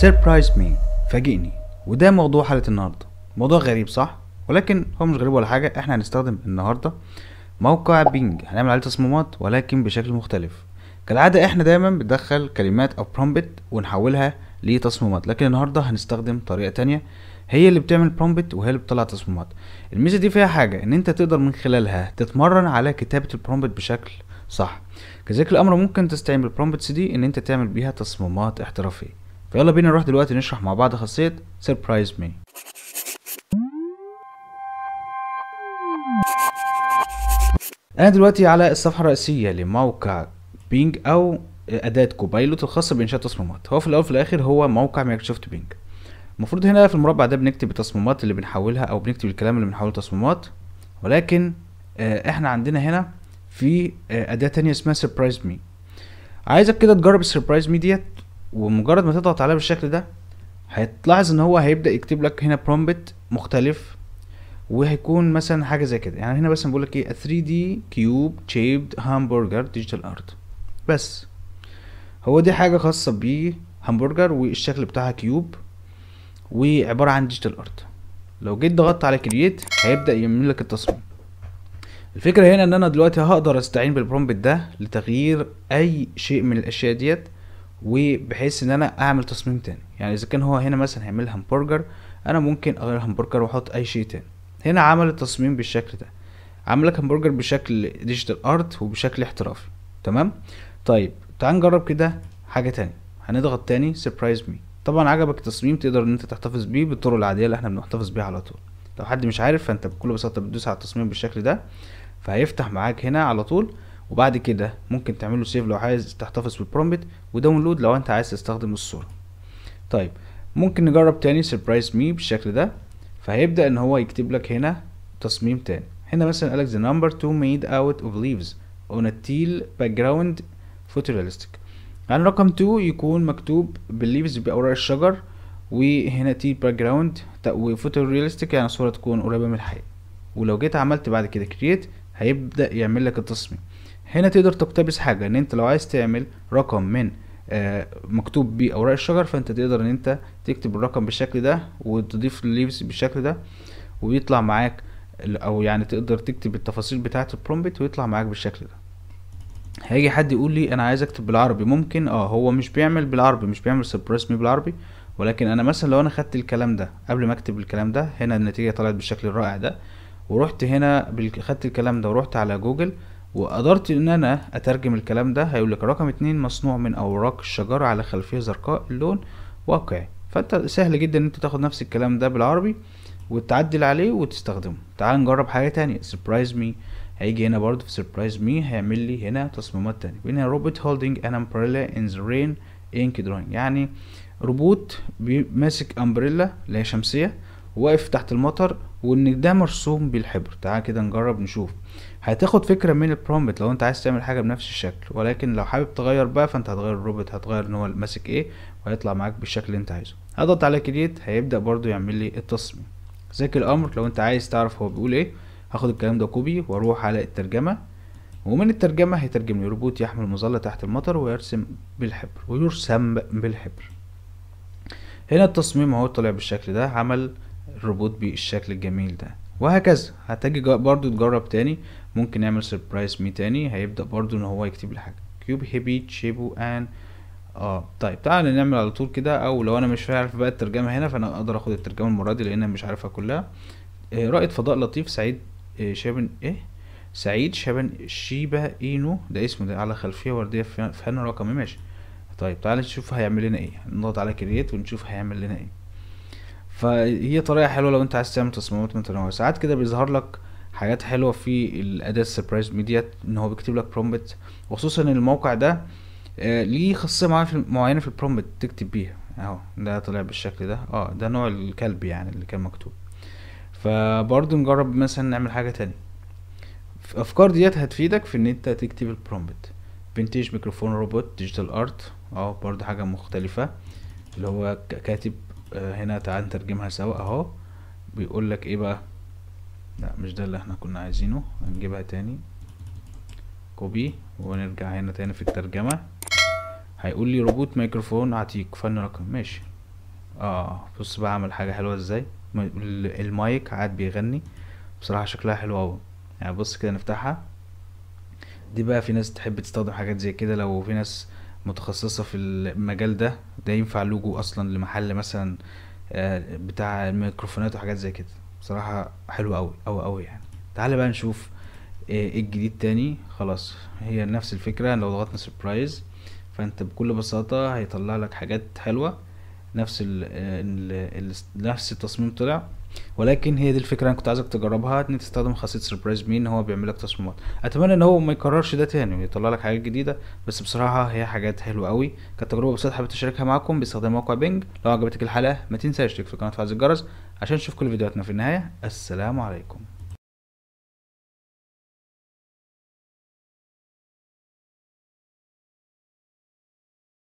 سيربرايز مي فاجئني وده موضوع حلقه النهارده موضوع غريب صح ولكن هو مش غريب ولا حاجه احنا هنستخدم النهارده موقع بينج هنعمل عليه تصميمات ولكن بشكل مختلف كالعاده احنا دايما بندخل كلمات او برومبت ونحولها لتصميمات لكن النهارده هنستخدم طريقه تانية هي اللي بتعمل برومبت وهي اللي بتطلع تصميمات الميزه دي فيها حاجه ان انت تقدر من خلالها تتمرن على كتابه البرومبت بشكل صح كذلك الامر ممكن تستعمل بالبرومبتس دي ان انت تعمل بيها تصميمات احترافيه فيلا بينا نروح دلوقتي نشرح مع بعض خاصية سيربرايز مي انا دلوقتي على الصفحة الرئيسية لموقع بينج او اداة كوبايلوت الخاصة بانشاء تصميمات هو في الاول وفي الاخر هو موقع مايكروسوفت بينج المفروض هنا في المربع ده بنكتب التصميمات اللي بنحولها او بنكتب الكلام اللي بنحوله تصميمات ولكن آه، احنا عندنا هنا في آه، اداة تانية اسمها سيربرايز مي عايزك كده تجرب السيربرايز مي ديت ومجرد ما تضغط عليه بالشكل ده هتلاحظ ان هو هيبدا يكتب لك هنا برومبت مختلف وهيكون مثلا حاجه زي كده يعني هنا بس بقول لك ايه 3 دي كيوب شيبد همبرجر ديجيتال ارت بس هو دي حاجه خاصه بيه همبرجر والشكل بتاعها كيوب وعباره عن ديجيتال ارت لو جيت ضغطت على كرييت هيبدا يعمل لك التصميم الفكره هنا ان انا دلوقتي هقدر استعين بالبرومبت ده لتغيير اي شيء من الاشياء ديت وبحيث ان انا اعمل تصميم تاني يعني اذا كان هو هنا مثلا هيعمل همبرجر انا ممكن اغير همبرجر واحط اي شيء تاني هنا عمل التصميم بالشكل ده عمل لك همبرجر بشكل ديجيتال ارت وبشكل احترافي تمام طيب تعال نجرب كده حاجه تانية هنضغط تاني سربرايز مي طبعا عجبك التصميم تقدر ان انت تحتفظ بيه بالطرق العاديه اللي احنا بنحتفظ بيها على طول لو حد مش عارف فانت بكل بساطه بتدوس على التصميم بالشكل ده فهيفتح معاك هنا على طول وبعد كده ممكن تعمله سيف لو عايز تحتفظ بالبرومبت وداونلود لو انت عايز تستخدم الصورة طيب ممكن نجرب تاني سربرايز مي بالشكل ده فهيبدأ ان هو يكتب لك هنا تصميم تاني هنا مثلا قالك the number two made out of leaves on a teal background photorealistic يعني رقم 2 يكون مكتوب بالليفز بأوراق الشجر وهنا تيل background و photorealistic يعني صورة تكون قريبة من الحقيقة ولو جيت عملت بعد كده create هيبدأ يعمل لك التصميم هنا تقدر تقتبس حاجه ان انت لو عايز تعمل رقم من آه، مكتوب بيه اوراق الشجر فانت تقدر ان انت تكتب الرقم بالشكل ده وتضيف الليفز بالشكل ده ويطلع معاك او يعني تقدر تكتب التفاصيل بتاعه البرومبت ويطلع معاك بالشكل ده هيجي حد يقول لي انا عايز اكتب بالعربي ممكن اه هو مش بيعمل بالعربي مش بيعمل سبريس مي بالعربي ولكن انا مثلا لو انا خدت الكلام ده قبل ما اكتب الكلام ده هنا النتيجه طلعت بالشكل الرائع ده ورحت هنا خدت الكلام ده ورحت على جوجل وقدرت ان انا اترجم الكلام ده هيقول لك رقم اتنين مصنوع من اوراق الشجرة على خلفية زرقاء اللون واقعي فانت سهل جدا ان انت تاخد نفس الكلام ده بالعربي وتعدل عليه وتستخدمه تعال نجرب حاجة تانية سيربرايز مي هيجي هنا برضه في سيربرايز مي هيعمل لي هنا تصميمات تانية هنا روبوت هولدنج ان امبريلا ان ذا رين انك دراينج يعني روبوت ماسك امبريلا اللي هي شمسية واقف تحت المطر وان ده مرسوم بالحبر تعال كده نجرب نشوف هتاخد فكره من البرومبت لو انت عايز تعمل حاجه بنفس الشكل ولكن لو حابب تغير بقى فانت هتغير الروبوت هتغير ان هو ماسك ايه وهيطلع معاك بالشكل اللي انت عايزه هضغط على كرييت هيبدا برضو يعمل لي التصميم زيك الامر لو انت عايز تعرف هو بيقول ايه هاخد الكلام ده كوبي واروح على الترجمه ومن الترجمه هيترجم لي روبوت يحمل مظله تحت المطر ويرسم بالحبر ويرسم بالحبر هنا التصميم اهو طلع بالشكل ده عمل الروبوت بالشكل الجميل ده وهكذا هتجي برضو تجرب تاني ممكن نعمل سربرايز مي تاني هيبدأ برضو ان هو يكتب لي حاجة كيوب هيبي تشيبو ان اه طيب تعالى نعمل على طول كده او لو انا مش عارف بقى الترجمة هنا فانا اقدر اخد الترجمة المرة دي لان انا مش عارفها كلها آه رائد فضاء لطيف سعيد آه شابن ايه سعيد شابن شيبا اينو ده اسمه ده على خلفيه ورديه في فن رقم ماشي طيب تعالى نشوف هيعمل لنا ايه نضغط على كرييت ونشوف هيعمل لنا ايه فهي طريقه حلوه لو انت عايز تعمل تصميمات متنوعه ساعات كده بيظهر لك حاجات حلوه في الاداه السبرايز ميديا ان هو بيكتب لك برومبت وخصوصا الموقع ده آه، ليه خاصيه معينه في البرومبت تكتب بيها اهو ده طلع بالشكل ده اه ده نوع الكلب يعني اللي كان مكتوب فبرضه نجرب مثلا نعمل حاجه تانية الافكار ديت هتفيدك في ان انت تكتب البرومبت فينتج ميكروفون روبوت ديجيتال ارت اه برضه حاجه مختلفه اللي هو كاتب آه، هنا تعال نترجمها سوا اهو بيقول لك ايه بقى لا مش ده اللي احنا كنا عايزينه هنجيبها تاني كوبي ونرجع هنا تاني في الترجمة هيقول لي روبوت ميكروفون عتيق فن رقم ماشي اه بص بقى عمل حاجة حلوة ازاي المايك قاعد بيغني بصراحة شكلها حلو قوي يعني بص كده نفتحها دي بقى في ناس تحب تستخدم حاجات زي كده لو في ناس متخصصة في المجال ده ده ينفع لوجو اصلا لمحل مثلا آه، بتاع الميكروفونات وحاجات زي كده بصراحه حلو قوي قوي قوي يعني تعالى بقى نشوف آه، ايه الجديد تاني خلاص هي نفس الفكره لو ضغطنا سربرايز فانت بكل بساطه هيطلع لك حاجات حلوه نفس الـ الـ الـ نفس التصميم طلع ولكن هي دي الفكره انا كنت عايزك تجربها ان تستخدم خاصيه سربرايز مين هو بيعمل لك تصميمات اتمنى ان هو ما يكررش ده تاني ويطلع لك حاجات جديده بس بصراحه هي حاجات حلوه قوي كانت تجربه بسيطه حبيت اشاركها معاكم باستخدام موقع بينج لو عجبتك الحلقه ما تنساش تشترك في قناه فعل الجرس عشان تشوف كل فيديوهاتنا في النهايه السلام عليكم